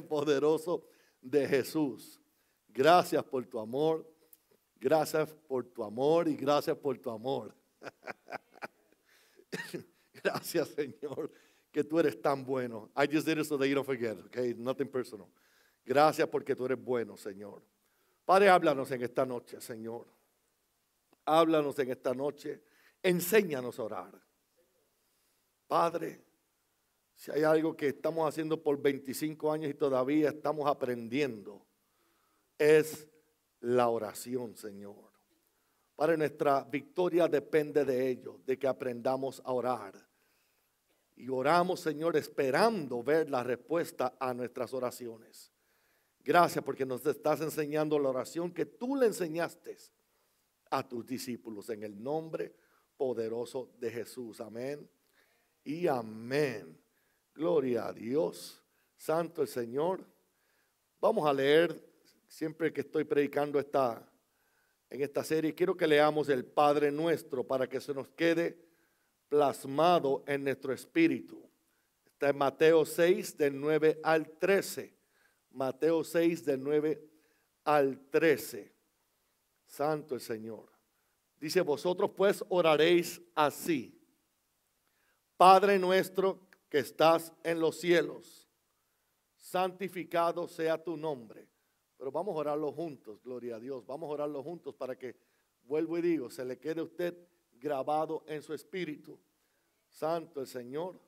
poderoso de Jesús. Gracias por tu amor. Gracias por tu amor y gracias por tu amor. gracias, Señor, que tú eres tan bueno. I just did it so that you don't forget, okay? Nothing personal. Gracias porque tú eres bueno, Señor. Padre, háblanos en esta noche, Señor. Háblanos en esta noche. Enséñanos a orar. Padre, si hay algo que estamos haciendo por 25 años y todavía estamos aprendiendo, es la oración, Señor. Para nuestra victoria depende de ello, de que aprendamos a orar. Y oramos, Señor, esperando ver la respuesta a nuestras oraciones. Gracias porque nos estás enseñando la oración que tú le enseñaste a tus discípulos en el nombre poderoso de Jesús. Amén y amén. Gloria a Dios. Santo el Señor. Vamos a leer, siempre que estoy predicando esta, en esta serie, quiero que leamos el Padre nuestro para que se nos quede plasmado en nuestro espíritu. Está en Mateo 6, del 9 al 13. Mateo 6, del 9 al 13. Santo el Señor. Dice, vosotros pues oraréis así. Padre nuestro que estás en los cielos. Santificado sea tu nombre. Pero vamos a orarlo juntos, gloria a Dios. Vamos a orarlo juntos para que, vuelvo y digo, se le quede usted grabado en su espíritu. Santo el Señor.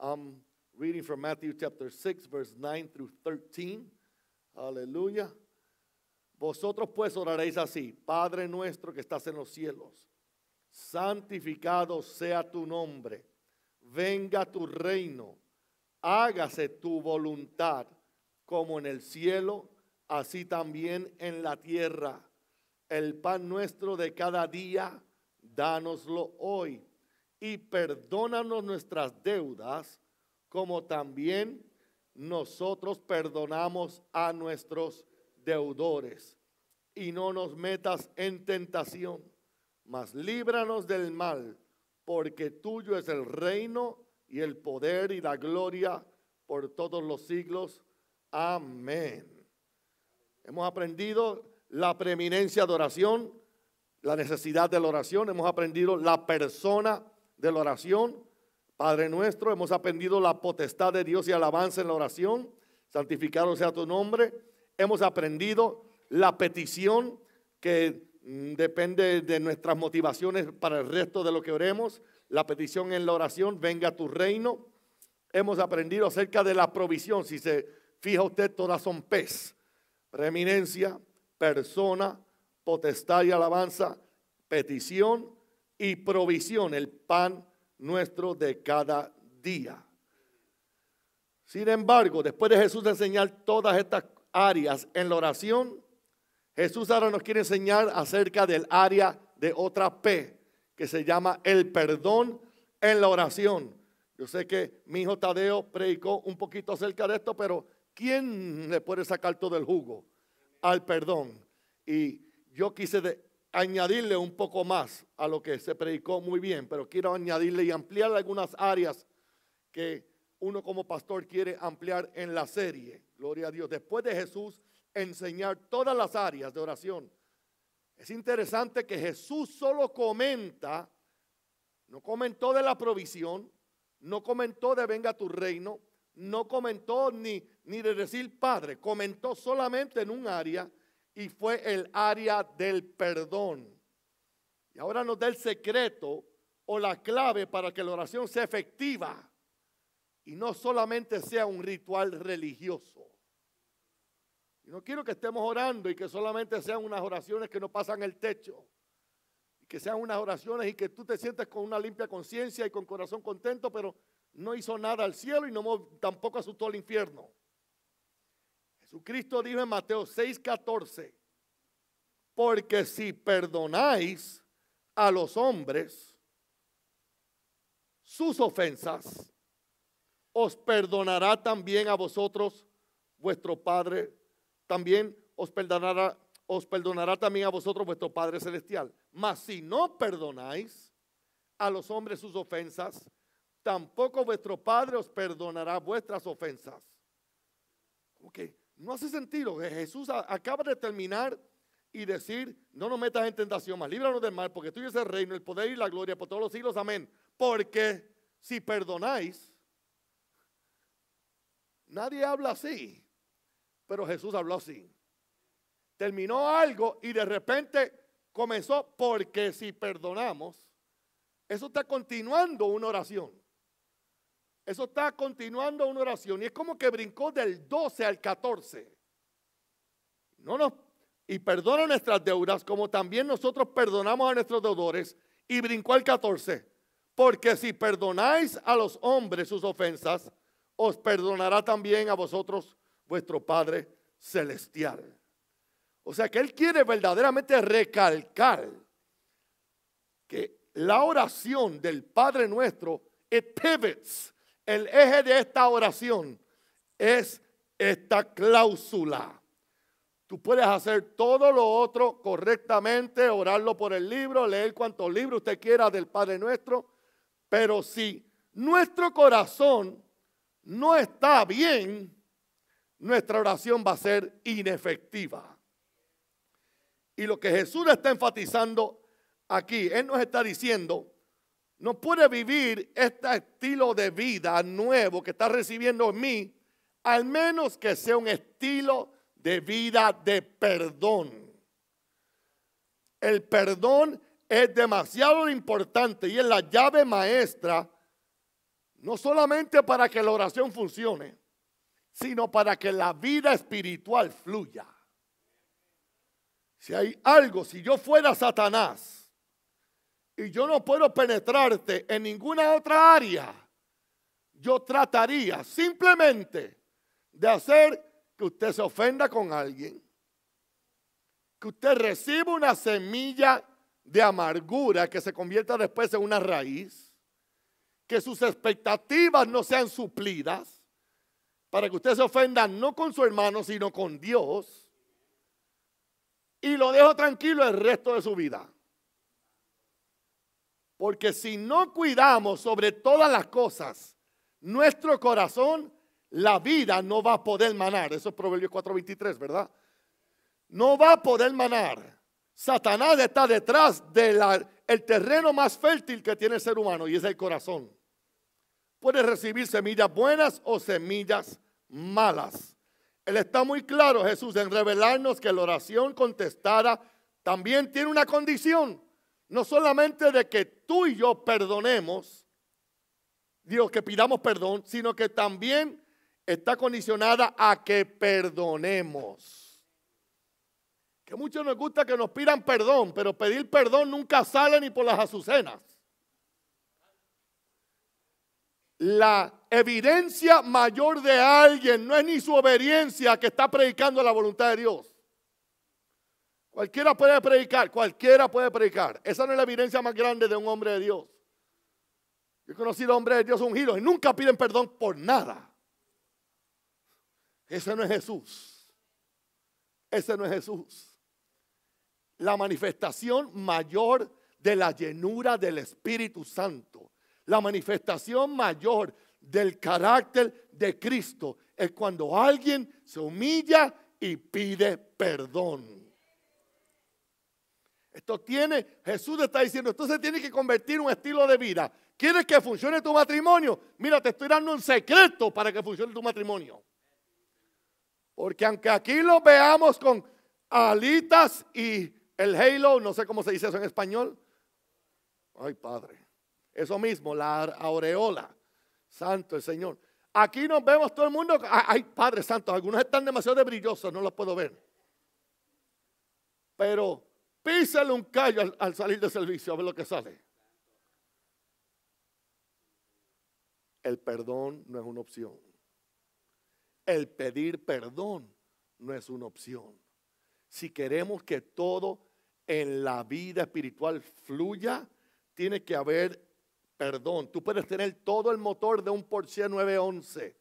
I'm reading from Matthew chapter 6, verse 9 through 13. Aleluya. Vosotros pues oraréis así, Padre nuestro que estás en los cielos, santificado sea tu nombre venga tu reino, hágase tu voluntad, como en el cielo, así también en la tierra. El pan nuestro de cada día, dánoslo hoy, y perdónanos nuestras deudas, como también nosotros perdonamos a nuestros deudores. Y no nos metas en tentación, mas líbranos del mal porque tuyo es el reino y el poder y la gloria por todos los siglos. Amén. Hemos aprendido la preeminencia de oración, la necesidad de la oración, hemos aprendido la persona de la oración, Padre nuestro, hemos aprendido la potestad de Dios y alabanza en la oración, santificado sea tu nombre, hemos aprendido la petición que Mm, depende de nuestras motivaciones para el resto de lo que oremos. La petición en la oración, venga a tu reino. Hemos aprendido acerca de la provisión. Si se fija usted, todas son pez. Reminencia, persona, potestad y alabanza, petición y provisión, el pan nuestro de cada día. Sin embargo, después de Jesús enseñar todas estas áreas en la oración, Jesús ahora nos quiere enseñar acerca del área de otra P, que se llama el perdón en la oración. Yo sé que mi hijo Tadeo predicó un poquito acerca de esto, pero ¿quién le puede sacar todo el jugo al perdón? Y yo quise añadirle un poco más a lo que se predicó muy bien, pero quiero añadirle y ampliar algunas áreas que uno como pastor quiere ampliar en la serie. Gloria a Dios. Después de Jesús enseñar todas las áreas de oración. Es interesante que Jesús solo comenta, no comentó de la provisión, no comentó de venga tu reino, no comentó ni, ni de decir Padre, comentó solamente en un área y fue el área del perdón. Y ahora nos da el secreto o la clave para que la oración sea efectiva y no solamente sea un ritual religioso. Y no quiero que estemos orando y que solamente sean unas oraciones que no pasan el techo. Y que sean unas oraciones y que tú te sientes con una limpia conciencia y con corazón contento, pero no hizo nada al cielo y no, tampoco asustó al infierno. Jesucristo dijo en Mateo 6:14, porque si perdonáis a los hombres sus ofensas, os perdonará también a vosotros vuestro Padre también os perdonará, os perdonará también a vosotros vuestro Padre Celestial. Mas si no perdonáis a los hombres sus ofensas, tampoco vuestro Padre os perdonará vuestras ofensas. Ok, no hace sentido. que Jesús acaba de terminar y decir, no nos metas en tentación, más líbranos del mal, porque tuyo es el reino, el poder y la gloria por todos los siglos. Amén. Porque si perdonáis, nadie habla así. Pero Jesús habló así. Terminó algo y de repente comenzó porque si perdonamos, eso está continuando una oración. Eso está continuando una oración. Y es como que brincó del 12 al 14. No no, y perdona nuestras deudas como también nosotros perdonamos a nuestros deudores. Y brincó al 14. Porque si perdonáis a los hombres sus ofensas, os perdonará también a vosotros vuestro Padre Celestial. O sea que Él quiere verdaderamente recalcar que la oración del Padre nuestro, el eje de esta oración es esta cláusula. Tú puedes hacer todo lo otro correctamente, orarlo por el libro, leer cuantos libros usted quiera del Padre Nuestro, pero si nuestro corazón no está bien, nuestra oración va a ser inefectiva. Y lo que Jesús está enfatizando aquí, Él nos está diciendo, no puede vivir este estilo de vida nuevo que está recibiendo en mí, al menos que sea un estilo de vida de perdón. El perdón es demasiado importante y es la llave maestra, no solamente para que la oración funcione, sino para que la vida espiritual fluya. Si hay algo, si yo fuera Satanás y yo no puedo penetrarte en ninguna otra área, yo trataría simplemente de hacer que usted se ofenda con alguien, que usted reciba una semilla de amargura que se convierta después en una raíz, que sus expectativas no sean suplidas, para que usted se ofenda no con su hermano, sino con Dios. Y lo dejo tranquilo el resto de su vida. Porque si no cuidamos sobre todas las cosas nuestro corazón, la vida no va a poder manar. Eso es Proverbios 4:23, ¿verdad? No va a poder manar. Satanás está detrás del terreno más fértil que tiene el ser humano y es el corazón. Puedes recibir semillas buenas o semillas malas. Él está muy claro, Jesús, en revelarnos que la oración contestada también tiene una condición. No solamente de que tú y yo perdonemos, Dios, que pidamos perdón, sino que también está condicionada a que perdonemos. Que muchos nos gusta que nos pidan perdón, pero pedir perdón nunca sale ni por las azucenas la evidencia mayor de alguien no es ni su obediencia que está predicando la voluntad de Dios. Cualquiera puede predicar, cualquiera puede predicar. Esa no es la evidencia más grande de un hombre de Dios. Yo he conocido hombres de Dios ungidos y nunca piden perdón por nada. Ese no es Jesús. Ese no es Jesús. La manifestación mayor de la llenura del Espíritu Santo la manifestación mayor del carácter de Cristo es cuando alguien se humilla y pide perdón. Esto tiene, Jesús está diciendo, esto se tiene que convertir en un estilo de vida. ¿Quieres que funcione tu matrimonio? Mira, te estoy dando un secreto para que funcione tu matrimonio. Porque aunque aquí lo veamos con alitas y el halo, no sé cómo se dice eso en español. Ay, padre. Eso mismo, la aureola. Santo el Señor. Aquí nos vemos todo el mundo. hay padres santos, algunos están demasiado brillosos, no los puedo ver. Pero písele un callo al, salir del servicio a ver lo que sale. El perdón no es una opción. El pedir perdón no es una opción. Si queremos que todo en la vida espiritual fluya, tiene que haber perdón. Tú puedes tener todo el motor de un Porsche 911,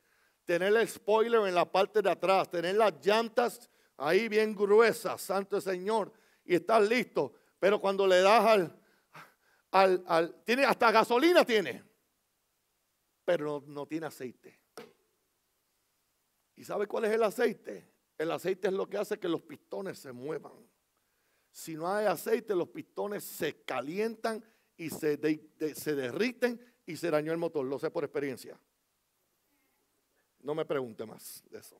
tener el spoiler en la parte de atrás, tener las llantas ahí bien gruesas, santo Señor, y estás listo. Pero cuando le das al, al, tiene hasta gasolina tiene, pero no, no tiene aceite. ¿Y sabe cuál es el aceite? El aceite es lo que hace que los pistones se muevan. Si no hay aceite, los pistones se calientan y se, se derriten y se dañó el motor. Lo sé por experiencia. No me pregunte más de eso.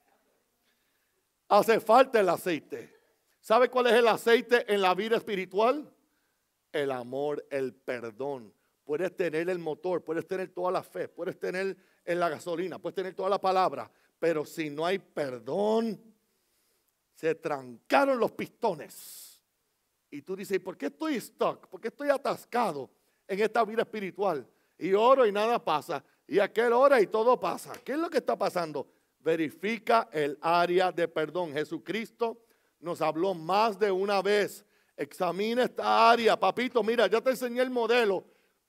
Hace falta el aceite. ¿Sabe cuál es el aceite en la vida espiritual? El amor, el perdón. Puedes tener el motor, puedes tener toda la fe, puedes tener en la gasolina, puedes tener toda la palabra, pero si no hay perdón, se trancaron los pistones. Y tú dices, por qué estoy stuck? ¿Por qué estoy atascado en esta vida espiritual? Y oro y nada pasa. Y aquel ora y todo pasa. ¿Qué es lo que está pasando? Verifica el área de perdón. Jesucristo nos habló más de una vez. Examina esta área. Papito, mira, ya te enseñé el modelo.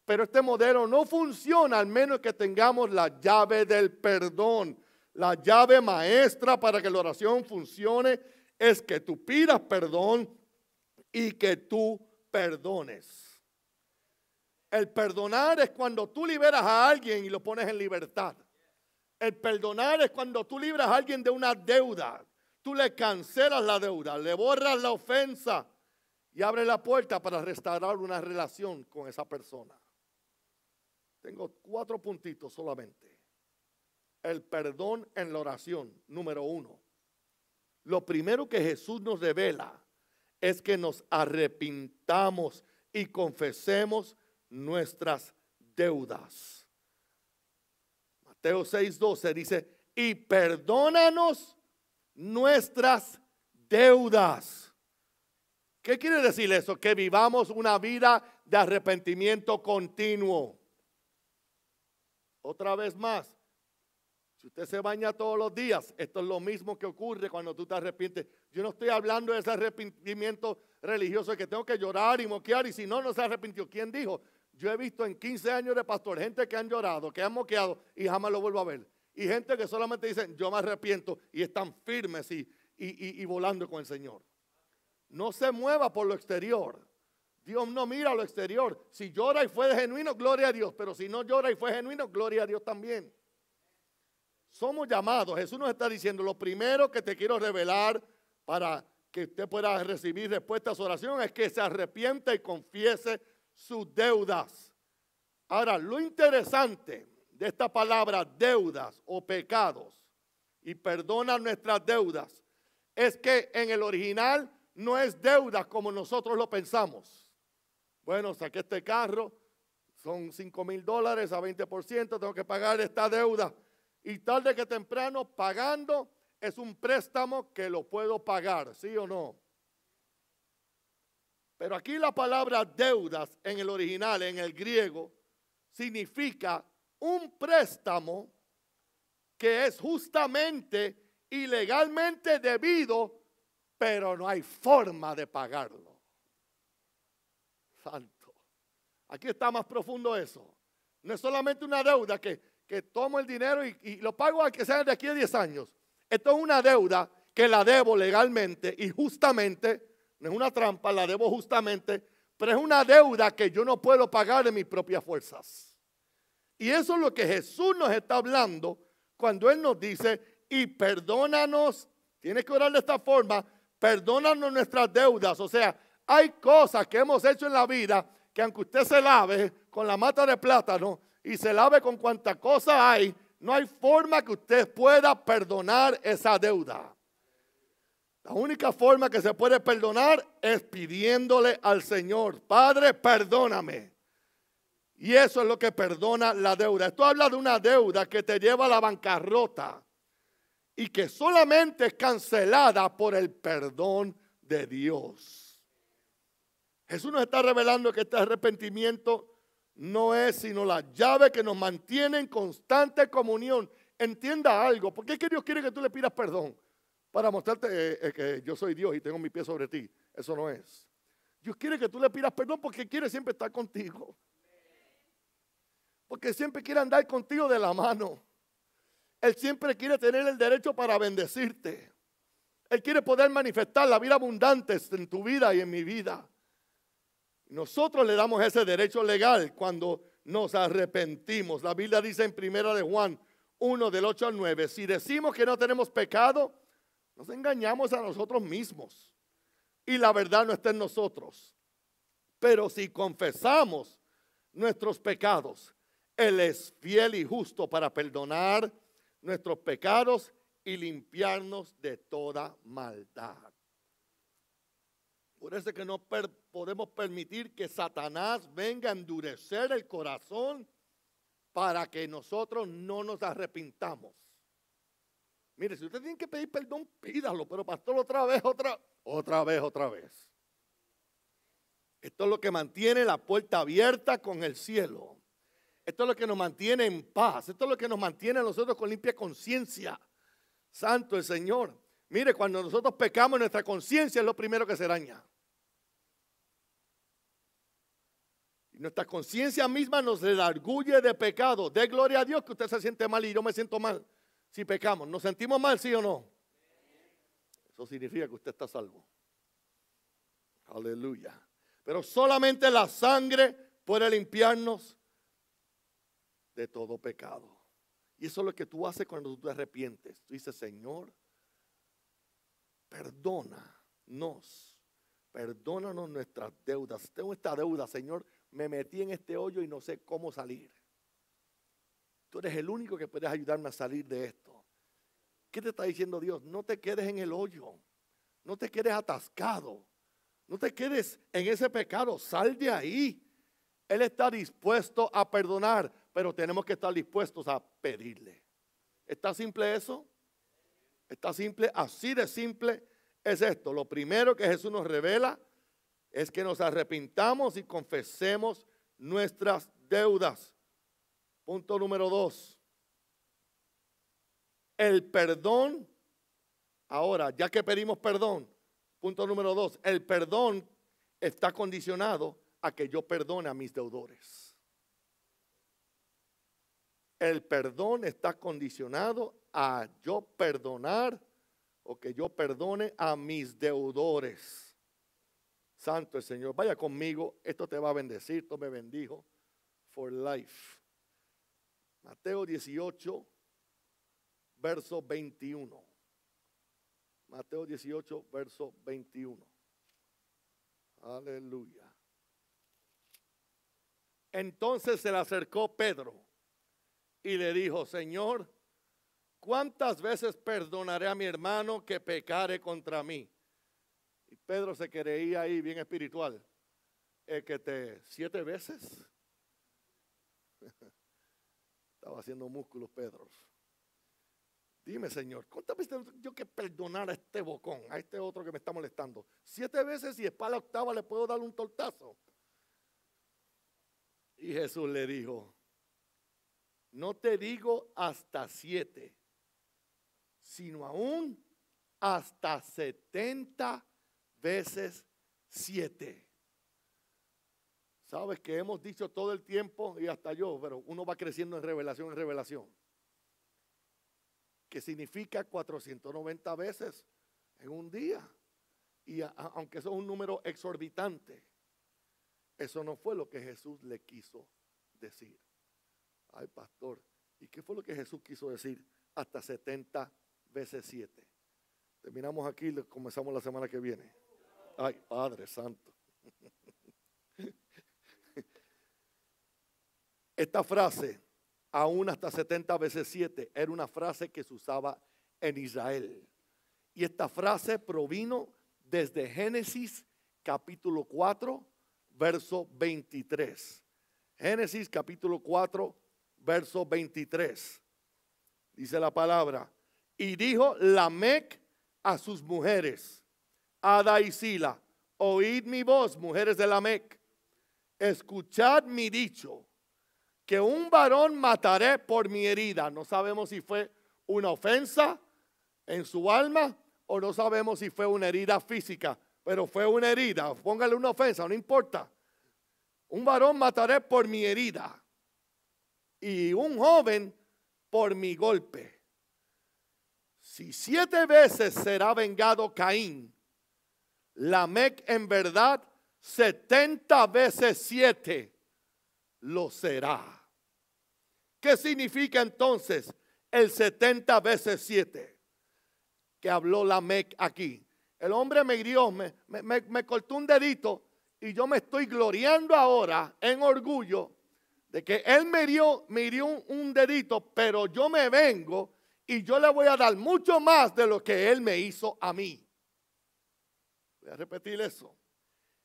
Pero este modelo no funciona al menos que tengamos la llave del perdón. La llave maestra para que la oración funcione es que tú pidas perdón y que tú perdones. El perdonar es cuando tú liberas a alguien y lo pones en libertad. El perdonar es cuando tú libras a alguien de una deuda. Tú le cancelas la deuda, le borras la ofensa y abres la puerta para restaurar una relación con esa persona. Tengo cuatro puntitos solamente. El perdón en la oración, número uno. Lo primero que Jesús nos revela es que nos arrepintamos y confesemos nuestras deudas. Mateo 6:12 dice, y perdónanos nuestras deudas. ¿Qué quiere decir eso? Que vivamos una vida de arrepentimiento continuo. Otra vez más, si usted se baña todos los días, esto es lo mismo que ocurre cuando tú te arrepientes. Yo no estoy hablando de ese arrepentimiento religioso que tengo que llorar y moquear y si no, no se arrepintió. ¿Quién dijo? Yo he visto en 15 años de pastor gente que han llorado, que han moqueado y jamás lo vuelvo a ver. Y gente que solamente dicen, yo me arrepiento y están firmes y, y, volando con el Señor. No se mueva por lo exterior. Dios no mira lo exterior. Si llora y fue genuino, gloria a Dios. Pero si no llora y fue genuino, gloria a Dios también somos llamados. Jesús nos está diciendo, lo primero que te quiero revelar para que usted pueda recibir respuesta a su oración es que se arrepienta y confiese sus deudas. Ahora, lo interesante de esta palabra deudas o pecados y perdona nuestras deudas es que en el original no es deuda como nosotros lo pensamos. Bueno, saqué este carro, son 5 mil dólares a 20%, tengo que pagar esta deuda y tarde que temprano pagando es un préstamo que lo puedo pagar, ¿sí o no? Pero aquí la palabra deudas en el original, en el griego, significa un préstamo que es justamente y legalmente debido, pero no hay forma de pagarlo. Santo. Aquí está más profundo eso. No es solamente una deuda que que tomo el dinero y, lo pago a que sea de aquí a 10 años. Esto es una deuda que la debo legalmente y justamente, no es una trampa, la debo justamente, pero es una deuda que yo no puedo pagar de mis propias fuerzas. Y eso es lo que Jesús nos está hablando cuando Él nos dice, y perdónanos, tiene que orar de esta forma, perdónanos nuestras deudas. O sea, hay cosas que hemos hecho en la vida que aunque usted se lave con la mata de plátano, y se lave con cuanta cosa hay, no hay forma que usted pueda perdonar esa deuda. La única forma que se puede perdonar es pidiéndole al Señor, Padre, perdóname. Y eso es lo que perdona la deuda. Esto habla de una deuda que te lleva a la bancarrota y que solamente es cancelada por el perdón de Dios. Jesús nos está revelando que este arrepentimiento no es sino la llave que nos mantiene en constante comunión. Entienda algo, porque es que Dios quiere que tú le pidas perdón para mostrarte eh, eh, que yo soy Dios y tengo mi pie sobre ti. Eso no es. Dios quiere que tú le pidas perdón porque quiere siempre estar contigo. Porque siempre quiere andar contigo de la mano. Él siempre quiere tener el derecho para bendecirte. Él quiere poder manifestar la vida abundante en tu vida y en mi vida. Nosotros le damos ese derecho legal cuando nos arrepentimos. La Biblia dice en Primera de Juan 1 del 8 al 9, si decimos que no tenemos pecado, nos engañamos a nosotros mismos y la verdad no está en nosotros. Pero si confesamos nuestros pecados, Él es fiel y justo para perdonar nuestros pecados y limpiarnos de toda maldad. Por eso que no, per, podemos permitir que Satanás venga a endurecer el corazón para que nosotros no nos arrepintamos. Mire, si usted tiene que pedir perdón, pídalo, pero pastor, otra vez, otra, otra vez, otra vez. Esto es lo que mantiene la puerta abierta con el cielo. Esto es lo que nos mantiene en paz. Esto es lo que nos mantiene a nosotros con limpia conciencia. Santo el Señor. Mire, cuando nosotros pecamos, nuestra conciencia es lo primero que se daña. Nuestra conciencia misma nos redarguye de pecado. De gloria a Dios que usted se siente mal y yo me siento mal si pecamos. ¿Nos sentimos mal, sí o no? Eso significa que usted está salvo. Aleluya. Pero solamente la sangre puede limpiarnos de todo pecado. Y eso es lo que tú haces cuando tú te arrepientes. Tú dices, Señor, perdónanos. Perdónanos nuestras deudas. Tengo esta deuda, Señor me metí en este hoyo y no sé cómo salir. Tú eres el único que puedes ayudarme a salir de esto. ¿Qué te está diciendo Dios? No te quedes en el hoyo. No te quedes atascado. No te quedes en ese pecado. Sal de ahí. Él está dispuesto a perdonar, pero tenemos que estar dispuestos a pedirle. ¿Está simple eso? ¿Está simple? Así de simple es esto. Lo primero que Jesús nos revela es que nos arrepintamos y confesemos nuestras deudas. Punto número dos. El perdón, ahora, ya que pedimos perdón, punto número dos, el perdón está condicionado a que yo perdone a mis deudores. El perdón está condicionado a yo perdonar o que yo perdone a mis deudores. Santo el Señor. Vaya conmigo, esto te va a bendecir, tú me bendijo. For life. Mateo 18, verso 21. Mateo 18, verso 21. Aleluya. Entonces se le acercó Pedro y le dijo, Señor, ¿cuántas veces perdonaré a mi hermano que pecare contra mí? Y Pedro se creía ahí bien espiritual. es que te siete veces. Estaba haciendo músculos, Pedro. Dime, Señor, ¿cuántas veces yo que perdonar a este bocón, a este otro que me está molestando? Siete veces y es para la octava le puedo dar un tortazo. Y Jesús le dijo, no te digo hasta siete, sino aún hasta setenta veces siete. Sabes que hemos dicho todo el tiempo y hasta yo, pero uno va creciendo en revelación en revelación. Que significa 490 veces en un día. Y aunque eso es un número exorbitante, eso no fue lo que Jesús le quiso decir. Ay, pastor, ¿y qué fue lo que Jesús quiso decir? Hasta 70 veces siete Terminamos aquí y comenzamos la semana que viene. Ay, Padre Santo. Esta frase, aún hasta 70 veces 7, era una frase que se usaba en Israel. Y esta frase provino desde Génesis capítulo 4, verso 23. Génesis capítulo 4, verso 23. Dice la palabra. Y dijo Lamec a sus mujeres, Ada y Sila, oíd mi voz, mujeres de la MEC escuchad mi dicho, que un varón mataré por mi herida. No sabemos si fue una ofensa en su alma o no sabemos si fue una herida física, pero fue una herida, póngale una ofensa, no importa. Un varón mataré por mi herida y un joven por mi golpe si siete veces será vengado Caín, Lamec en verdad setenta veces siete lo será. ¿Qué significa entonces el setenta veces siete que habló Lamec aquí? El hombre me hirió, me, me, cortó un dedito y yo me estoy gloriando ahora en orgullo de que él me hirió, un dedito, pero yo me vengo y yo le voy a dar mucho más de lo que Él me hizo a mí. Voy a repetir eso.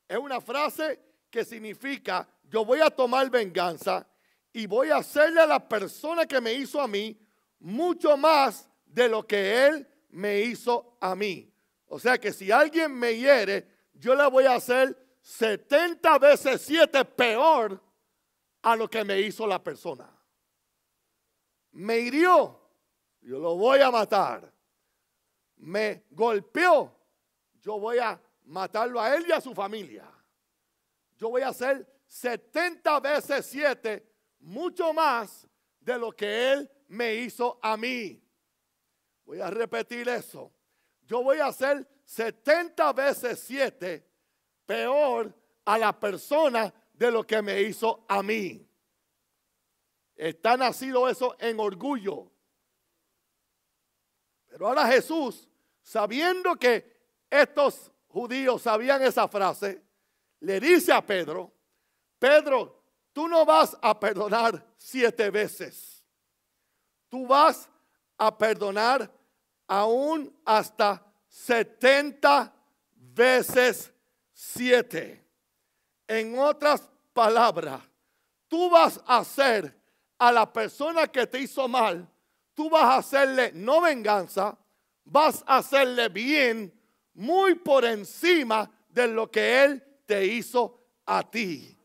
Es una frase que significa, yo voy a tomar venganza y voy a hacerle a la persona que me hizo a mí mucho más de lo que Él me hizo a mí. O sea que si alguien me hiere, yo le voy a hacer 70 veces 7 peor a lo que me hizo la persona. Me hirió, yo lo voy a matar. Me golpeó, yo voy a matarlo a él y a su familia. Yo voy a hacer 70 veces 7, mucho más de lo que él me hizo a mí. Voy a repetir eso. Yo voy a hacer 70 veces 7 peor a la persona de lo que me hizo a mí. Está nacido eso en orgullo. Pero ahora Jesús, sabiendo que estos judíos sabían esa frase, le dice a Pedro, Pedro, tú no vas a perdonar siete veces, tú vas a perdonar aún hasta setenta veces siete. En otras palabras, tú vas a hacer a la persona que te hizo mal tú vas a hacerle no venganza, vas a hacerle bien muy por encima de lo que Él te hizo a ti.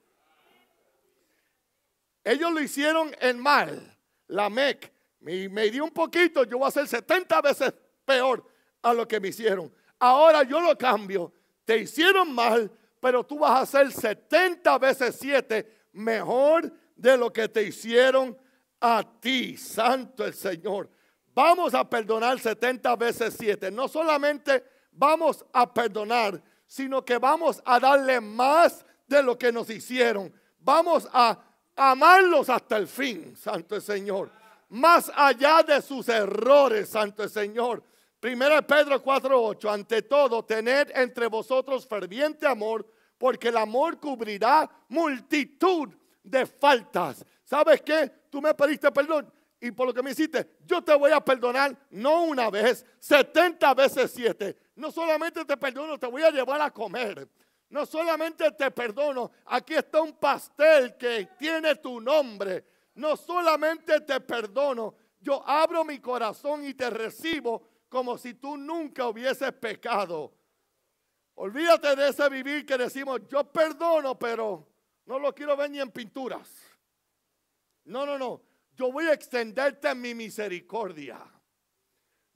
Ellos lo hicieron en mal. La MEC me, me dio un poquito, yo voy a hacer 70 veces peor a lo que me hicieron. Ahora yo lo cambio. Te hicieron mal, pero tú vas a hacer 70 veces 7 mejor de lo que te hicieron a ti, santo el Señor. Vamos a perdonar 70 veces 7. No solamente vamos a perdonar, sino que vamos a darle más de lo que nos hicieron. Vamos a amarlos hasta el fin, santo el Señor. Más allá de sus errores, santo el Señor. Primera Pedro 4:8, ante todo, tened entre vosotros ferviente amor, porque el amor cubrirá multitud de faltas. ¿Sabes qué? Tú me pediste perdón y por lo que me hiciste, yo te voy a perdonar no una vez, 70 veces 7. No solamente te perdono, te voy a llevar a comer. No solamente te perdono, aquí está un pastel que tiene tu nombre. No solamente te perdono, yo abro mi corazón y te recibo como si tú nunca hubieses pecado. Olvídate de ese vivir que decimos, yo perdono, pero no lo quiero ver ni en pinturas. No, no, no. Yo voy a extenderte mi misericordia.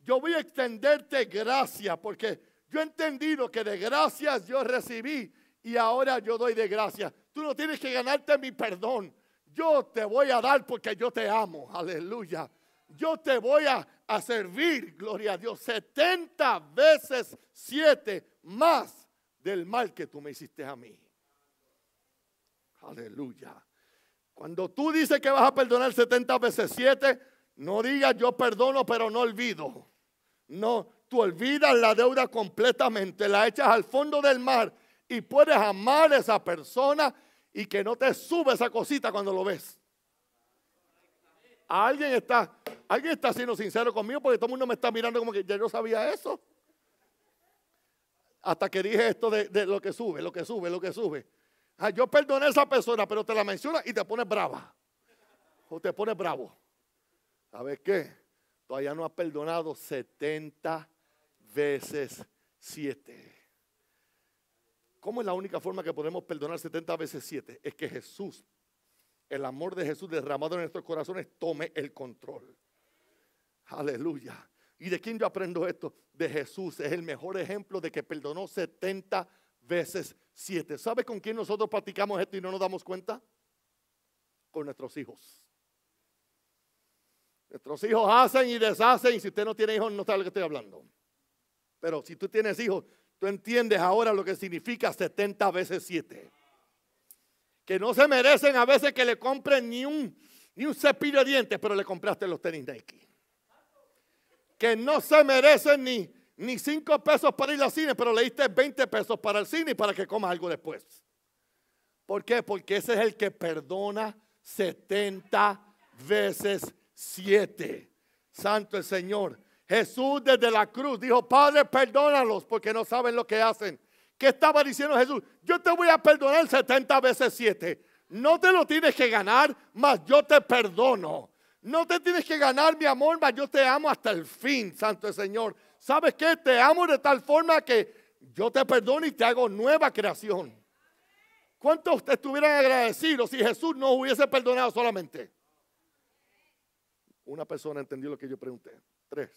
Yo voy a extenderte gracia porque yo he entendido que de gracias yo recibí y ahora yo doy de gracia. Tú no tienes que ganarte mi perdón. Yo te voy a dar porque yo te amo. Aleluya. Yo te voy a, servir, gloria a Dios, 70 veces 7 más del mal que tú me hiciste a mí. Aleluya. Cuando tú dices que vas a perdonar 70 veces 7, no digas yo perdono pero no olvido. No, tú olvidas la deuda completamente, la echas al fondo del mar y puedes amar a esa persona y que no te sube esa cosita cuando lo ves. Alguien está, alguien está siendo sincero conmigo porque todo el mundo me está mirando como que ya yo sabía eso. Hasta que dije esto de lo que sube, lo que sube, lo que sube. Ah, yo perdoné a esa persona, pero te la mencionas y te pones brava. O te pones bravo. ¿Sabes qué? Todavía no has perdonado 70 veces 7. ¿Cómo es la única forma que podemos perdonar 70 veces 7? Es que Jesús, el amor de Jesús derramado en nuestros corazones, tome el control. Aleluya. ¿Y de quién yo aprendo esto? De Jesús. Es el mejor ejemplo de que perdonó 70 veces veces siete. ¿Sabe con quién nosotros practicamos esto y no nos damos cuenta? Con nuestros hijos. Nuestros hijos hacen y deshacen y si usted no tiene hijos no sabe lo que estoy hablando. Pero si tú tienes hijos, tú entiendes ahora lo que significa 70 veces siete. Que no se merecen a veces que le compren ni un, ni un cepillo de dientes, pero le compraste los tenis Nike. Que no se merecen ni, ni cinco pesos para ir al cine, pero le diste 20 pesos para el cine y para que comas algo después. ¿Por qué? Porque ese es el que perdona 70 veces 7. Santo el Señor. Jesús desde la cruz dijo, Padre, perdónalos porque no saben lo que hacen. ¿Qué estaba diciendo Jesús? Yo te voy a perdonar 70 veces 7. No te lo tienes que ganar, mas yo te perdono. No te tienes que ganar, mi amor, mas yo te amo hasta el fin, Santo el Señor. ¿sabes qué? Te amo de tal forma que yo te perdono y te hago nueva creación. ¿Cuántos ustedes estuvieran agradecidos si Jesús no hubiese perdonado solamente? Una persona entendió lo que yo pregunté. Tres.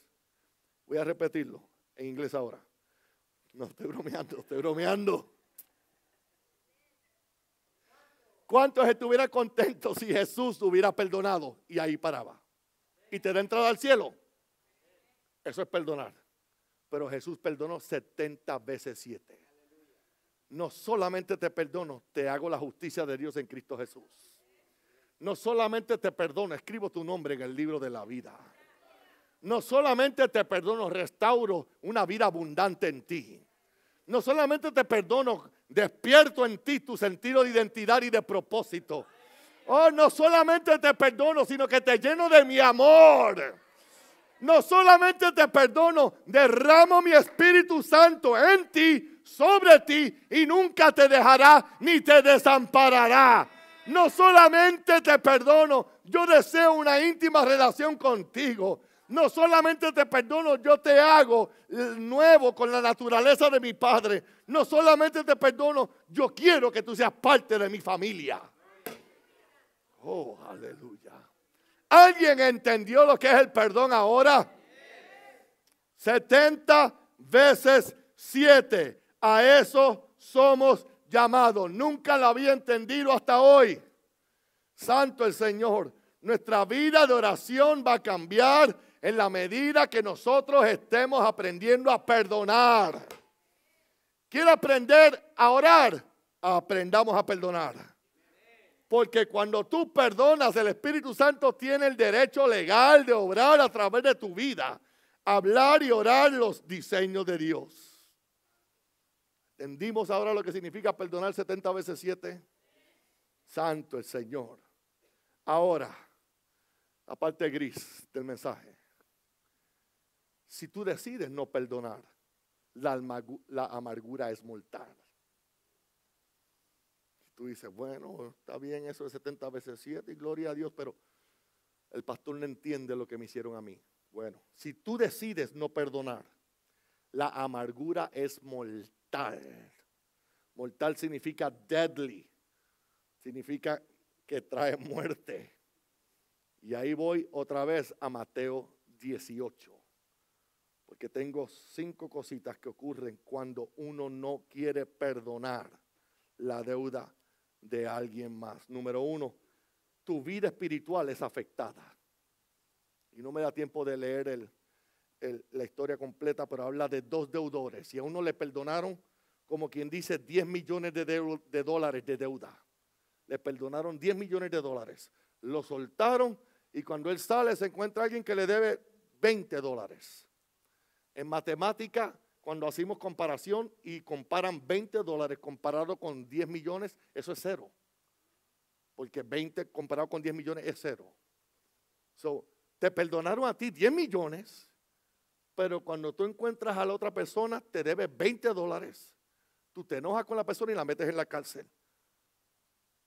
Voy a repetirlo en inglés ahora. No, estoy bromeando, estoy bromeando. ¿Cuántos estuvieran contentos si Jesús hubiera perdonado? Y ahí paraba. Y te da entrada al cielo. Eso es perdonar. Pero Jesús perdonó 70 veces 7. No solamente te perdono, te hago la justicia de Dios en Cristo Jesús. No solamente te perdono, escribo tu nombre en el libro de la vida. No solamente te perdono, restauro una vida abundante en ti. No solamente te perdono, despierto en ti tu sentido de identidad y de propósito. Oh, no solamente te perdono, sino que te lleno de mi amor no solamente te perdono, derramo mi Espíritu Santo en ti, sobre ti, y nunca te dejará ni te desamparará. No solamente te perdono, yo deseo una íntima relación contigo. No solamente te perdono, yo te hago nuevo con la naturaleza de mi Padre. No solamente te perdono, yo quiero que tú seas parte de mi familia. Oh, aleluya. ¿Alguien entendió lo que es el perdón ahora? 70 veces 7. A eso somos llamados. Nunca lo había entendido hasta hoy. Santo el Señor. Nuestra vida de oración va a cambiar en la medida que nosotros estemos aprendiendo a perdonar. Quiero aprender a orar? Aprendamos a perdonar. Porque cuando tú perdonas, el Espíritu Santo tiene el derecho legal de obrar a través de tu vida, hablar y orar los diseños de Dios. ¿Entendimos ahora lo que significa perdonar 70 veces 7? Santo el Señor. Ahora, la parte gris del mensaje. Si tú decides no perdonar, la, amargura es multada. Tú dices, bueno, está bien eso de 70 veces 7 y gloria a Dios, pero el pastor no entiende lo que me hicieron a mí. Bueno, si tú decides no perdonar, la amargura es mortal. Mortal significa deadly, significa que trae muerte. Y ahí voy otra vez a Mateo 18, porque tengo cinco cositas que ocurren cuando uno no quiere perdonar la deuda de alguien más. Número uno, tu vida espiritual es afectada. Y no me da tiempo de leer la historia completa, pero habla de dos deudores. Y a uno le perdonaron, como quien dice, 10 millones de, de, dólares de deuda. Le perdonaron 10 millones de dólares. Lo soltaron y cuando él sale se encuentra alguien que le debe 20 dólares. En matemática, cuando hacemos comparación y comparan 20 dólares comparado con 10 millones, eso es cero. Porque 20 comparado con 10 millones es cero. te perdonaron a ti 10 millones, pero cuando tú encuentras a la otra persona, te debes 20 dólares. Tú te enojas con la persona y la metes en la cárcel.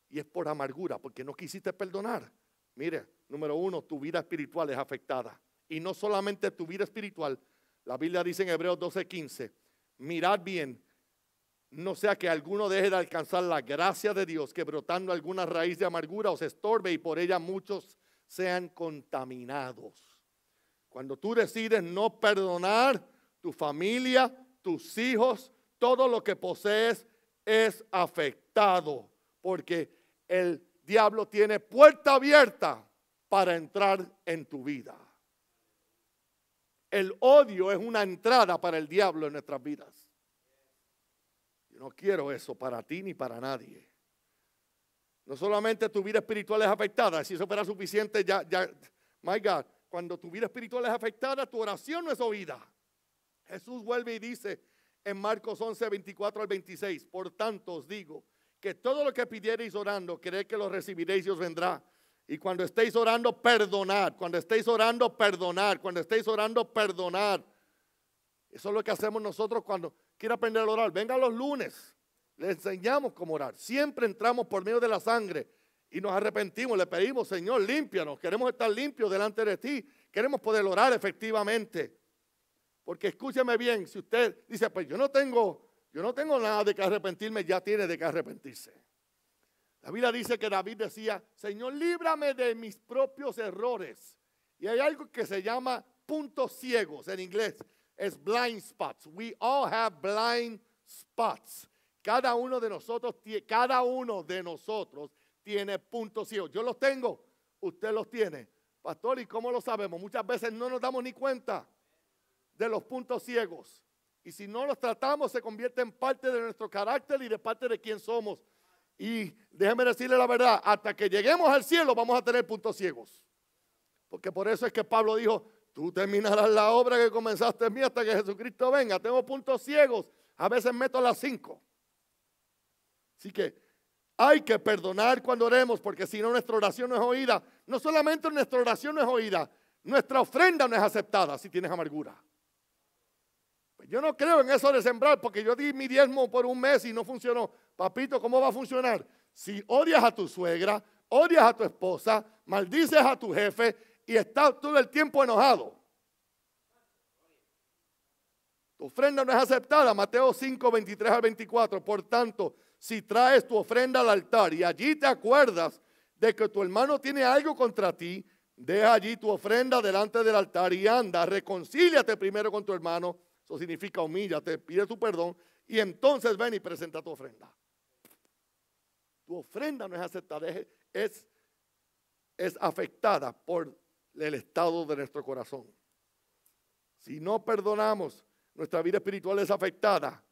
Y es por amargura, porque no quisiste perdonar. Mire, número uno, tu vida espiritual es afectada. Y no solamente tu vida espiritual, la Biblia dice en Hebreos 12:15, mirad bien, no sea que alguno deje de alcanzar la gracia de Dios, que brotando alguna raíz de amargura os estorbe y por ella muchos sean contaminados. Cuando tú decides no perdonar, tu familia, tus hijos, todo lo que posees es afectado, porque el diablo tiene puerta abierta para entrar en tu vida. El odio es una entrada para el diablo en nuestras vidas. Yo no quiero eso para ti ni para nadie. No solamente tu vida espiritual es afectada, si eso fuera suficiente, ya, ya, my God, cuando tu vida espiritual es afectada, tu oración no es oída. Jesús vuelve y dice en Marcos 11, 24 al 26, por tanto os digo que todo lo que pidiereis orando, creed que lo recibiréis y os vendrá. Y cuando estéis orando, perdonar, Cuando estéis orando, perdonar, Cuando estéis orando, perdonar. Eso es lo que hacemos nosotros cuando quiere aprender a orar. Venga los lunes. Le enseñamos cómo orar. Siempre entramos por medio de la sangre y nos arrepentimos. Le pedimos, Señor, límpianos. Queremos estar limpios delante de ti. Queremos poder orar efectivamente. Porque escúcheme bien, si usted dice, pues yo no tengo, yo no tengo nada de que arrepentirme, ya tiene de que arrepentirse. La Biblia dice que David decía, Señor, líbrame de mis propios errores. Y hay algo que se llama puntos ciegos en inglés. Es blind spots. We all have blind spots. Cada uno de nosotros, cada uno de nosotros tiene puntos ciegos. Yo los tengo, usted los tiene. Pastor, ¿y cómo lo sabemos? Muchas veces no nos damos ni cuenta de los puntos ciegos. Y si no los tratamos, se convierte en parte de nuestro carácter y de parte de quién somos. Y déjeme decirle la verdad, hasta que lleguemos al cielo vamos a tener puntos ciegos. Porque por eso es que Pablo dijo, tú terminarás la obra que comenzaste en mí hasta que Jesucristo venga. Tengo puntos ciegos. A veces meto las cinco. Así que hay que perdonar cuando oremos, porque si no nuestra oración no es oída. No solamente nuestra oración no es oída, nuestra ofrenda no es aceptada si tienes amargura. Yo no creo en eso de sembrar porque yo di mi diezmo por un mes y no funcionó. Papito, ¿cómo va a funcionar? Si odias a tu suegra, odias a tu esposa, maldices a tu jefe y estás todo el tiempo enojado. Tu ofrenda no es aceptada. Mateo 5, 23 al 24. Por tanto, si traes tu ofrenda al altar y allí te acuerdas de que tu hermano tiene algo contra ti, deja allí tu ofrenda delante del altar y anda, reconcíliate primero con tu hermano eso significa te pide tu perdón y entonces ven y presenta tu ofrenda. Tu ofrenda no es aceptada, es, es afectada por el estado de nuestro corazón. Si no perdonamos, nuestra vida espiritual es afectada.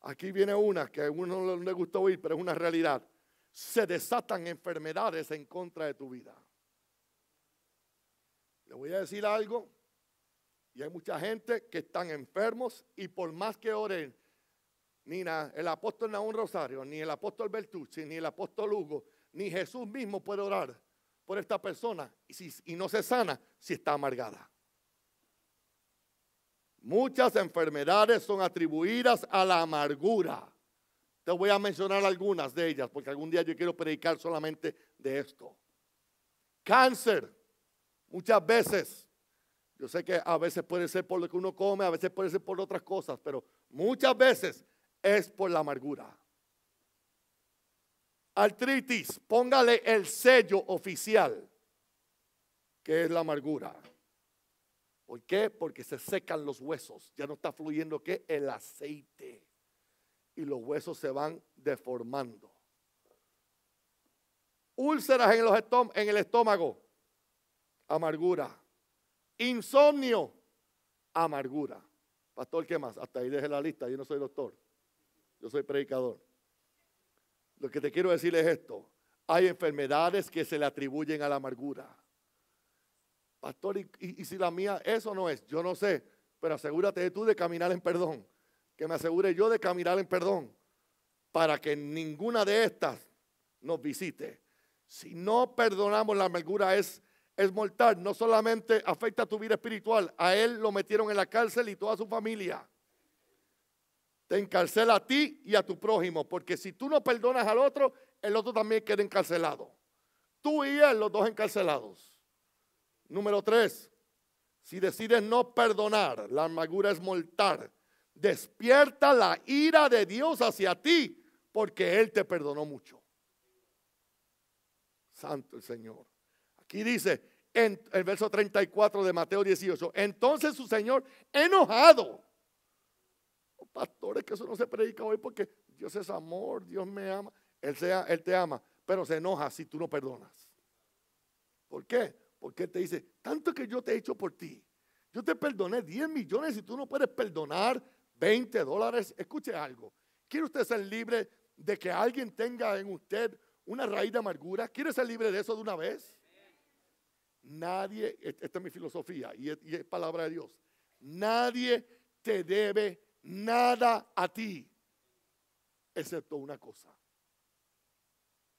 Aquí viene una que a uno no le gusta oír, pero es una realidad. Se desatan enfermedades en contra de tu vida. Le voy a decir algo y hay mucha gente que están enfermos y por más que oren, ni el apóstol un Rosario, ni el apóstol Bertucci, ni el apóstol Hugo, ni Jesús mismo puede orar por esta persona y, si, y no se sana si está amargada. Muchas enfermedades son atribuidas a la amargura. Te voy a mencionar algunas de ellas porque algún día yo quiero predicar solamente de esto. Cáncer, muchas veces yo sé que a veces puede ser por lo que uno come, a veces puede ser por otras cosas, pero muchas veces es por la amargura. Artritis, póngale el sello oficial, que es la amargura. ¿Por qué? Porque se secan los huesos, ya no está fluyendo que el aceite y los huesos se van deformando. Úlceras en, en el estómago, amargura insomnio, amargura. Pastor, ¿qué más? Hasta ahí deje la lista, yo no soy doctor, yo soy predicador. Lo que te quiero decir es esto, hay enfermedades que se le atribuyen a la amargura. Pastor, ¿y, si la mía eso no es? Yo no sé, pero asegúrate tú de caminar en perdón, que me asegure yo de caminar en perdón, para que ninguna de estas nos visite. Si no perdonamos, la amargura es es no solamente afecta a tu vida espiritual, a él lo metieron en la cárcel y toda su familia. Te encarcela a ti y a tu prójimo, porque si tú no perdonas al otro, el otro también queda encarcelado. Tú y él, los dos encarcelados. Número tres, si decides no perdonar, la amargura es mortal. Despierta la ira de Dios hacia ti, porque Él te perdonó mucho. Santo el Señor. Aquí dice, en el verso 34 de Mateo 18. Entonces su Señor, enojado. Oh, pastores, que eso no se predica hoy porque Dios es amor, Dios me ama. Él, él te ama, pero se enoja si tú no perdonas. ¿Por qué? Porque Él te dice, tanto que yo te he hecho por ti. Yo te perdoné 10 millones y tú no puedes perdonar 20 dólares. Escuche algo. ¿Quiere usted ser libre de que alguien tenga en usted una raíz de amargura? ¿Quiere ser libre de eso de una vez? Nadie, e-, esta es mi filosofía y es, palabra de Dios. Nadie te debe nada a ti, excepto una cosa,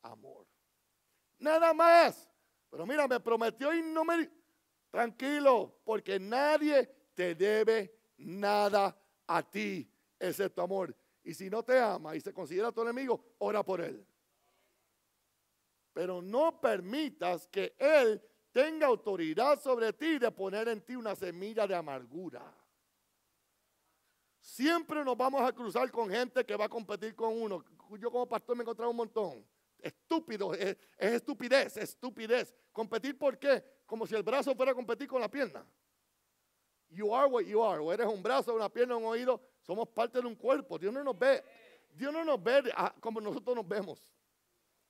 amor. Nada más. Pero mira, me prometió y no me... Tranquilo, porque nadie te debe nada a ti, excepto amor. Y si no te ama y se considera tu enemigo, ora por él. Pero no permitas que él tenga autoridad sobre ti de poner en ti una semilla de amargura. Siempre nos vamos a cruzar con gente que va a competir con uno. Yo como pastor me encontré un montón. Estúpido, es, es estupidez, estupidez. ¿Competir por qué? Como si el brazo fuera a competir con la pierna. You are what you are. O eres un brazo, una pierna, un oído. Somos parte de un cuerpo. Dios no nos ve. Dios no nos ve ah, como nosotros nos vemos.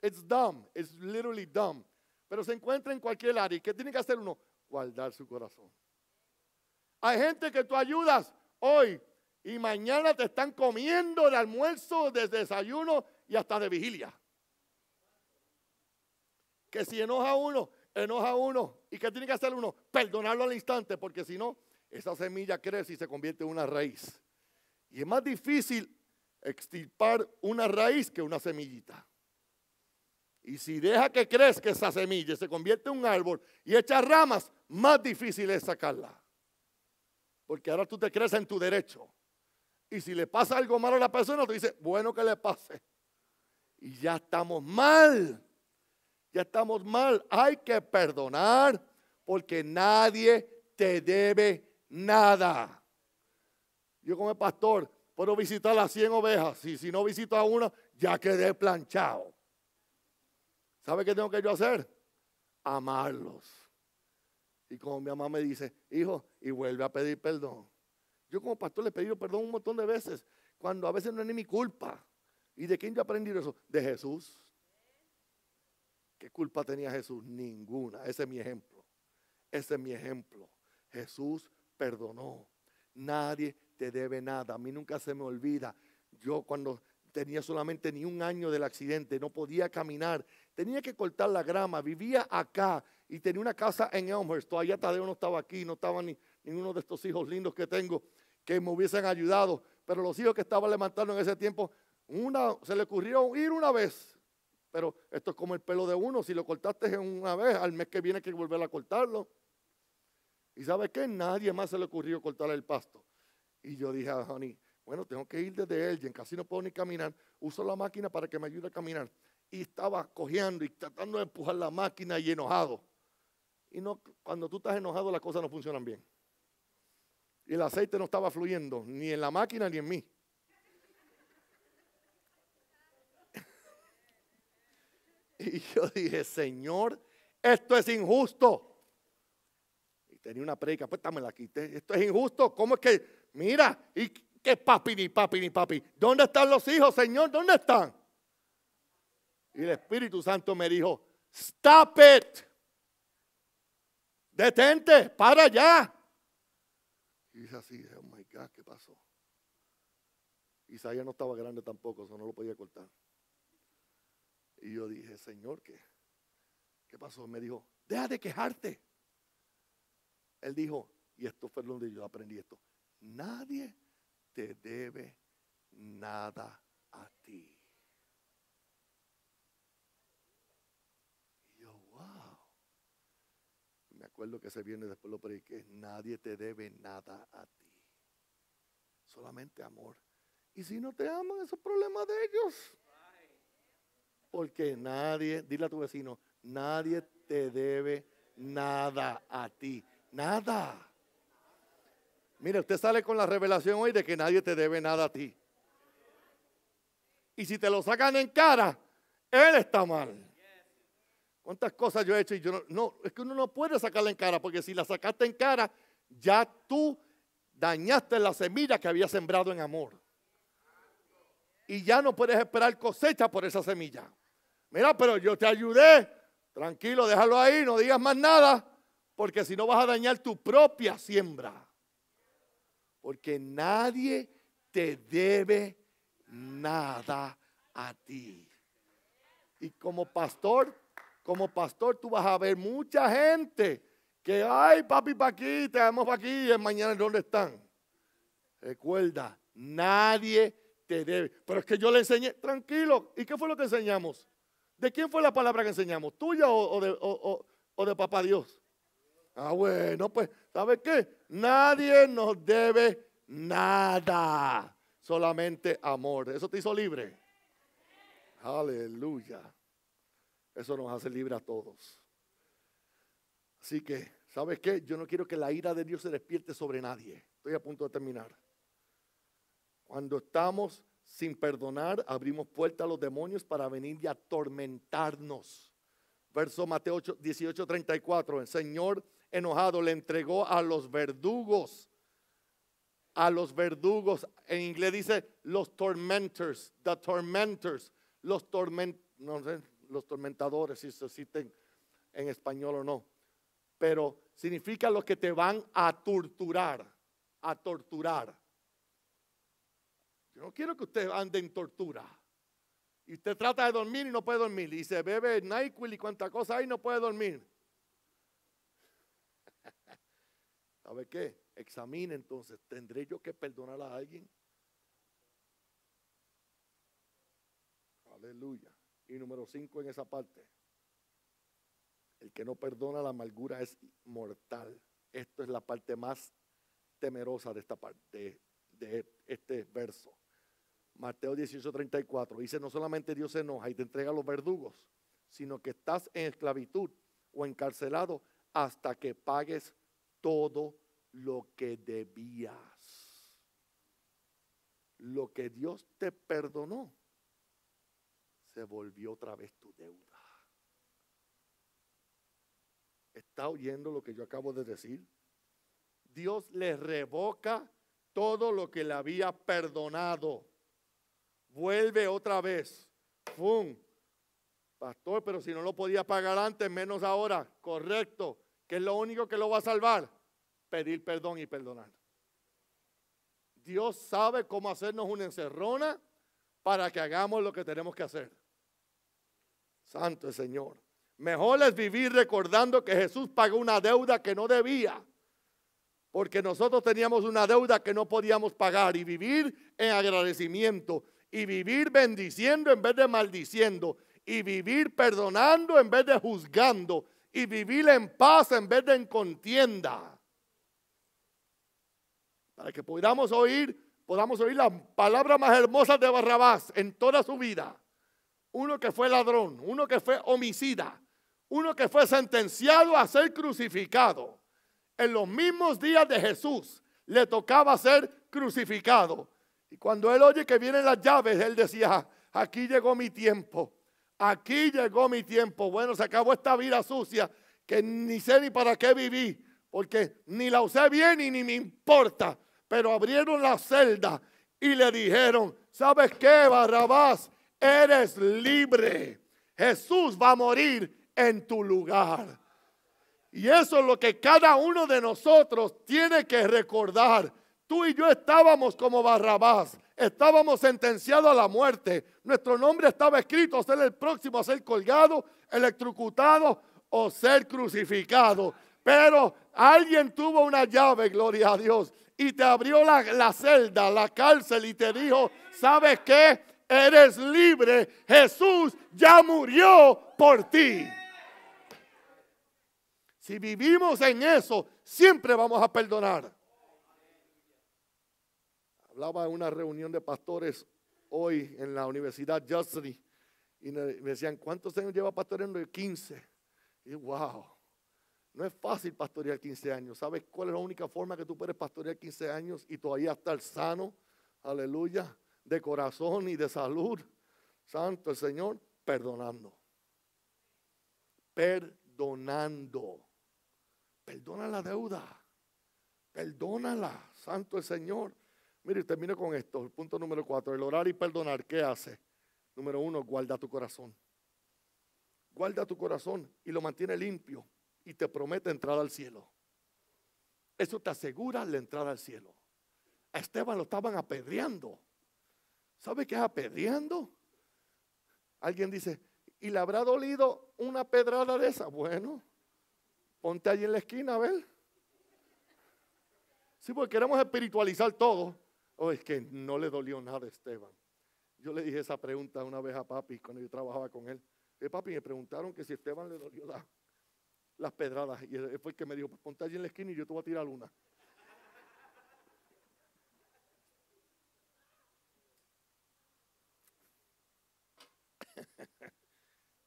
It's dumb. It's literally dumb pero se encuentra en cualquier área. ¿Y qué tiene que hacer uno? Guardar su corazón. Hay gente que tú ayudas hoy y mañana te están comiendo el almuerzo, desde desayuno y hasta de vigilia. Que si enoja uno, enoja a uno. ¿Y qué tiene que hacer uno? Perdonarlo al instante, porque si no, esa semilla crece y se convierte en una raíz. Y es más difícil extirpar una raíz que una semillita. Y si deja que crezca esa semilla, se convierte en un árbol y echa ramas, más difícil es sacarla. Porque ahora tú te crees en tu derecho. Y si le pasa algo malo a la persona, tú dices, bueno que le pase. Y ya estamos mal. Ya estamos mal. Hay que perdonar porque nadie te debe nada. Yo como pastor puedo visitar las 100 ovejas y si no visito a una, ya quedé planchado. ¿Sabe qué tengo que yo hacer? Amarlos. Y como mi mamá me dice, hijo, y vuelve a pedir perdón. Yo como pastor le he pedido perdón un montón de veces, cuando a veces no es ni mi culpa. ¿Y de quién yo aprendí eso? De Jesús. ¿Qué culpa tenía Jesús? Ninguna. Ese es mi ejemplo. Ese es mi ejemplo. Jesús perdonó. Nadie te debe nada. A mí nunca se me olvida. Yo cuando tenía solamente ni un año del accidente, no podía caminar tenía que cortar la grama, vivía acá y tenía una casa en Elmhurst. Todavía Tadeo no estaba aquí, no estaba ni, ninguno de estos hijos lindos que tengo que me hubiesen ayudado. Pero los hijos que estaba levantando en ese tiempo, una, se le ocurrió ir una vez. Pero esto es como el pelo de uno, si lo cortaste una vez, al mes que viene hay que volver a cortarlo. ¿Y sabe qué? Nadie más se le ocurrió cortar el pasto. Y yo dije a ah, Honey, bueno, tengo que ir desde Elgin, casi no puedo ni caminar. Uso la máquina para que me ayude a caminar y estaba cogiendo y tratando de empujar la máquina y enojado. Y no, cuando tú estás enojado las cosas no funcionan bien. Y el aceite no estaba fluyendo, ni en la máquina ni en mí. Y yo dije, Señor, esto es injusto. Y tenía una predica, pues me la Esto es injusto. ¿Cómo es que, mira, y que papi ni papi ni papi? ¿Dónde están los hijos, Señor? ¿Dónde están? Y el Espíritu Santo me dijo, stop it. Detente, para allá. Y dice así, oh my God, ¿qué pasó? Isaías no estaba grande tampoco, eso no lo podía cortar. Y yo dije, Señor, ¿qué? ¿Qué pasó? Me dijo, deja de quejarte. Él dijo, y esto fue donde yo aprendí esto, nadie te debe nada a ti. acuerdo que se viene después lo prediqué, nadie te debe nada a ti, solamente amor. Y si no te aman, es problemas problema de ellos. Porque nadie, dile a tu vecino, nadie te debe nada a ti, nada. Mira, usted sale con la revelación hoy de que nadie te debe nada a ti. Y si te lo sacan en cara, él está mal. ¿Cuántas cosas yo he hecho y yo no, es que uno no puede sacarla en cara, porque si la sacaste en cara, ya tú dañaste la semilla que había sembrado en amor. Y ya no puedes esperar cosecha por esa semilla. Mira, pero yo te ayudé, tranquilo, déjalo ahí, no digas más nada, porque si no vas a dañar tu propia siembra. Porque nadie te debe nada a ti. Y como pastor como pastor tú vas a ver mucha gente que, ay, papi, para aquí, te para aquí y mañana dónde están. Recuerda, nadie te debe. Pero es que yo le enseñé, tranquilo, ¿y qué fue lo que enseñamos? ¿De quién fue la palabra que enseñamos? ¿Tuya o, de, o de papá Dios? Ah, bueno, pues, ¿sabes qué? Nadie nos debe nada, solamente amor. Eso te hizo libre. Aleluya. Eso nos hace libre a todos. Así que, ¿sabes qué? Yo no quiero que la ira de Dios se despierte sobre nadie. Estoy a punto de terminar. Cuando estamos sin perdonar, abrimos puerta a los demonios para venir y atormentarnos. Verso Mateo 8, 18, 34. El Señor enojado le entregó a los verdugos. A los verdugos. En inglés dice los tormentors. The tormentors. Los tormentos. No sé, los tormentadores, si se existen en español o no. Pero significa los que te van a torturar, a torturar. Yo no quiero que usted ande en tortura. Y usted trata de dormir y no puede dormir. Y se bebe NyQuil y cuánta cosa hay y no puede dormir. ¿Sabe qué? Examine entonces, ¿tendré yo que perdonar a alguien? Aleluya y número cinco en esa parte. El que no perdona la amargura es mortal. Esto es la parte más temerosa de esta parte, de este verso. Mateo 18, 34. Dice, no solamente Dios se enoja y te entrega a los verdugos, sino que estás en esclavitud o encarcelado hasta que pagues todo lo que debías. Lo que Dios te perdonó se volvió otra vez tu deuda. ¿Está oyendo lo que yo acabo de decir? Dios le revoca todo lo que le había perdonado. Vuelve otra vez. ¡Fum! Pastor, pero si no lo podía pagar antes, menos ahora. Correcto. que es lo único que lo va a salvar? Pedir perdón y perdonar. Dios sabe cómo hacernos una encerrona para que hagamos lo que tenemos que hacer. Santo es Señor. Mejor es vivir recordando que Jesús pagó una deuda que no debía. Porque nosotros teníamos una deuda que no podíamos pagar y vivir en agradecimiento y vivir bendiciendo en vez de maldiciendo y vivir perdonando en vez de juzgando y vivir en paz en vez de en contienda. Para que podamos oír, podamos oír las palabras más hermosas de Barrabás en toda su vida uno que fue ladrón, uno que fue homicida, uno que fue sentenciado a ser crucificado. En los mismos días de Jesús le tocaba ser crucificado. Y cuando él oye que vienen las llaves, él decía, aquí llegó mi tiempo, aquí llegó mi tiempo. Bueno, se acabó esta vida sucia que ni sé ni para qué viví, porque ni la usé bien y ni me importa. Pero abrieron la celda y le dijeron, ¿sabes qué, Barrabás? Eres libre. Jesús va a morir en tu lugar. Y eso es lo que cada uno de nosotros tiene que recordar. Tú y yo estábamos como Barrabás, estábamos sentenciados a la muerte. Nuestro nombre estaba escrito, ser el próximo a ser colgado, electrocutado o ser crucificado. Pero alguien tuvo una llave, gloria a Dios, y te abrió la, la celda, la cárcel, y te dijo, ¿sabes qué? eres libre. Jesús ya murió por ti. Si vivimos en eso, siempre vamos a perdonar. Hablaba de una reunión de pastores hoy en la Universidad Justice y me decían, ¿cuántos años lleva pastoreando? 15. Y wow, no es fácil pastorear 15 años. ¿Sabes cuál es la única forma que tú puedes pastorear 15 años y todavía estar sano? Aleluya de corazón y de salud, santo el Señor, perdonando. Perdonando. Perdona la deuda. Perdónala, santo el Señor. Mire, termino con esto, el punto número cuatro, el orar y perdonar, ¿qué hace? Número uno, guarda tu corazón. Guarda tu corazón y lo mantiene limpio y te promete entrar al cielo. Eso te asegura la entrada al cielo. A Esteban lo estaban apedreando. ¿Sabe qué está apedreando? Alguien dice, ¿y le habrá dolido una pedrada de esa? Bueno, ponte allí en la esquina, a ver. Sí, porque queremos espiritualizar todo. O oh, es que no le dolió nada a Esteban. Yo le dije esa pregunta una vez a papi cuando yo trabajaba con él. El eh, papi, me preguntaron que si Esteban le dolió las pedradas. Y fue el que me dijo, ponte allí en la esquina y yo te voy a tirar una.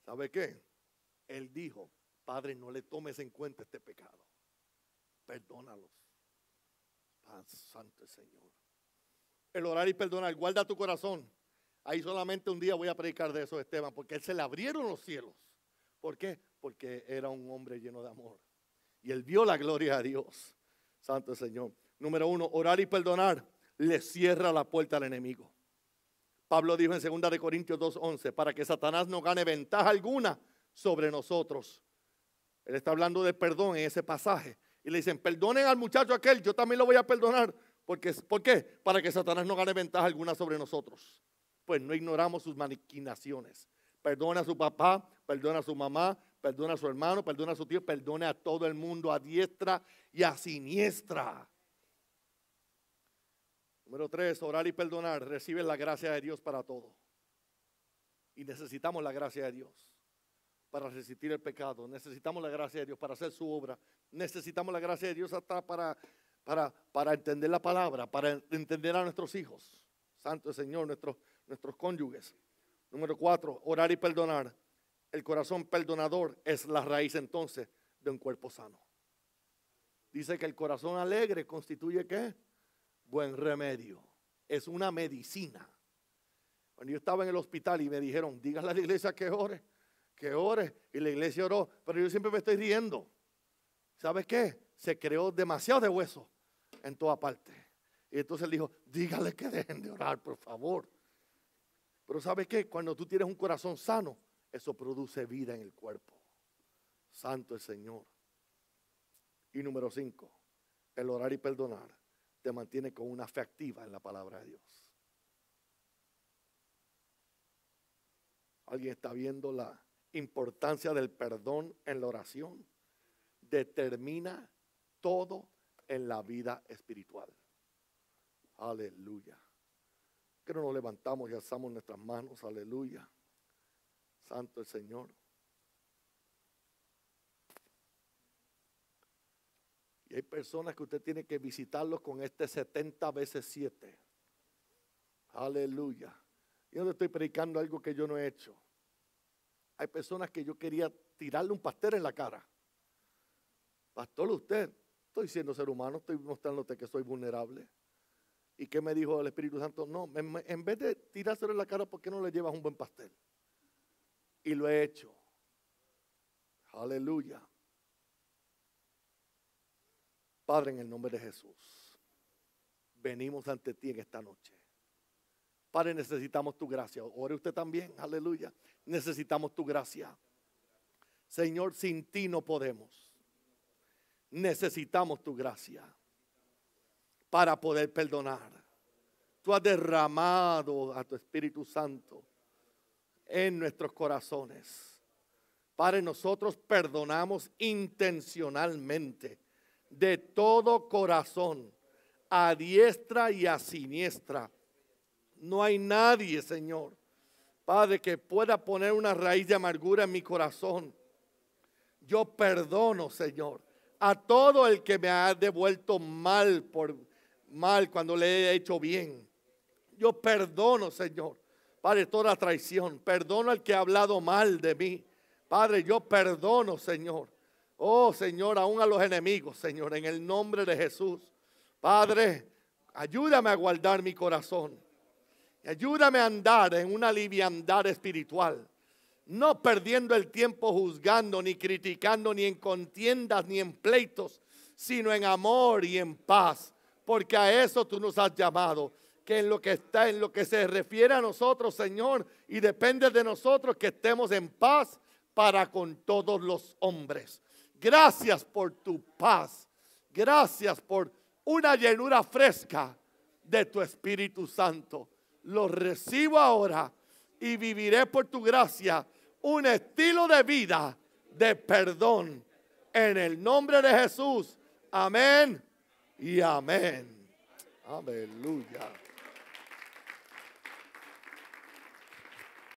¿Sabe qué? Él dijo, Padre, no le tomes en cuenta este pecado. Perdónalos. Santo Señor. El orar y perdonar, guarda tu corazón. Ahí solamente un día voy a predicar de eso, Esteban, porque él se le abrieron los cielos. ¿Por qué? Porque era un hombre lleno de amor. Y él vio la gloria a Dios. Santo Señor. Número uno, orar y perdonar le cierra la puerta al enemigo. Pablo dijo en 2 de Corintios 2:11, para que Satanás no gane ventaja alguna sobre nosotros. Él está hablando de perdón en ese pasaje. Y le dicen, perdonen al muchacho aquel, yo también lo voy a perdonar. Porque, ¿Por qué? Para que Satanás no gane ventaja alguna sobre nosotros. Pues no ignoramos sus maniquinaciones. Perdona a su papá, perdona a su mamá, perdona a su hermano, perdona a su tío, perdona a todo el mundo, a diestra y a siniestra. Número tres, orar y perdonar. Recibe la gracia de Dios para todo. Y necesitamos la gracia de Dios para resistir el pecado. Necesitamos la gracia de Dios para hacer su obra. Necesitamos la gracia de Dios hasta para, para, para entender la palabra, para entender a nuestros hijos. Santo Señor, nuestros, nuestros cónyuges. Número cuatro, orar y perdonar. El corazón perdonador es la raíz entonces de un cuerpo sano. Dice que el corazón alegre constituye qué? buen remedio. Es una medicina. Cuando yo estaba en el hospital y me dijeron, dígale a la iglesia que ore, que ore. Y la iglesia oró, pero yo siempre me estoy riendo. ¿Sabes qué? Se creó demasiado de hueso en toda parte. Y entonces le dijo, dígale que dejen de orar, por favor. Pero ¿sabes qué? Cuando tú tienes un corazón sano, eso produce vida en el cuerpo. Santo el Señor. Y número cinco, el orar y perdonar te mantiene con una fe activa en la palabra de Dios. Alguien está viendo la importancia del perdón en la oración. Determina todo en la vida espiritual. Aleluya. Que nos levantamos y alzamos nuestras manos. Aleluya. Santo el Señor. Hay personas que usted tiene que visitarlos con este 70 veces 7. Aleluya. Yo no estoy predicando algo que yo no he hecho. Hay personas que yo quería tirarle un pastel en la cara. Pastor, usted, estoy siendo ser humano, estoy mostrándote que soy vulnerable. ¿Y qué me dijo el Espíritu Santo? No, en vez de tirárselo en la cara, ¿por qué no le llevas un buen pastel? Y lo he hecho. Aleluya. Padre, en el nombre de Jesús, venimos ante ti en esta noche. Padre, necesitamos tu gracia. Ore usted también, aleluya. Necesitamos tu gracia. Señor, sin ti no podemos. Necesitamos tu gracia para poder perdonar. Tú has derramado a tu Espíritu Santo en nuestros corazones. Padre, nosotros perdonamos intencionalmente de todo corazón, a diestra y a siniestra. No hay nadie, Señor, Padre, que pueda poner una raíz de amargura en mi corazón. Yo perdono, Señor, a todo el que me ha devuelto mal por mal cuando le he hecho bien. Yo perdono, Señor, Padre, toda traición. Perdono al que ha hablado mal de mí. Padre, yo perdono, Señor Oh Señor, aún a los enemigos, Señor, en el nombre de Jesús. Padre, ayúdame a guardar mi corazón. Ayúdame a andar en una liviandad espiritual. No perdiendo el tiempo juzgando, ni criticando, ni en contiendas, ni en pleitos, sino en amor y en paz. Porque a eso tú nos has llamado. Que en lo que está, en lo que se refiere a nosotros, Señor, y depende de nosotros que estemos en paz para con todos los hombres. Gracias por tu paz. Gracias por una llenura fresca de tu Espíritu Santo. Lo recibo ahora y viviré por tu gracia un estilo de vida de perdón. En el nombre de Jesús. Amén y amén. Aleluya.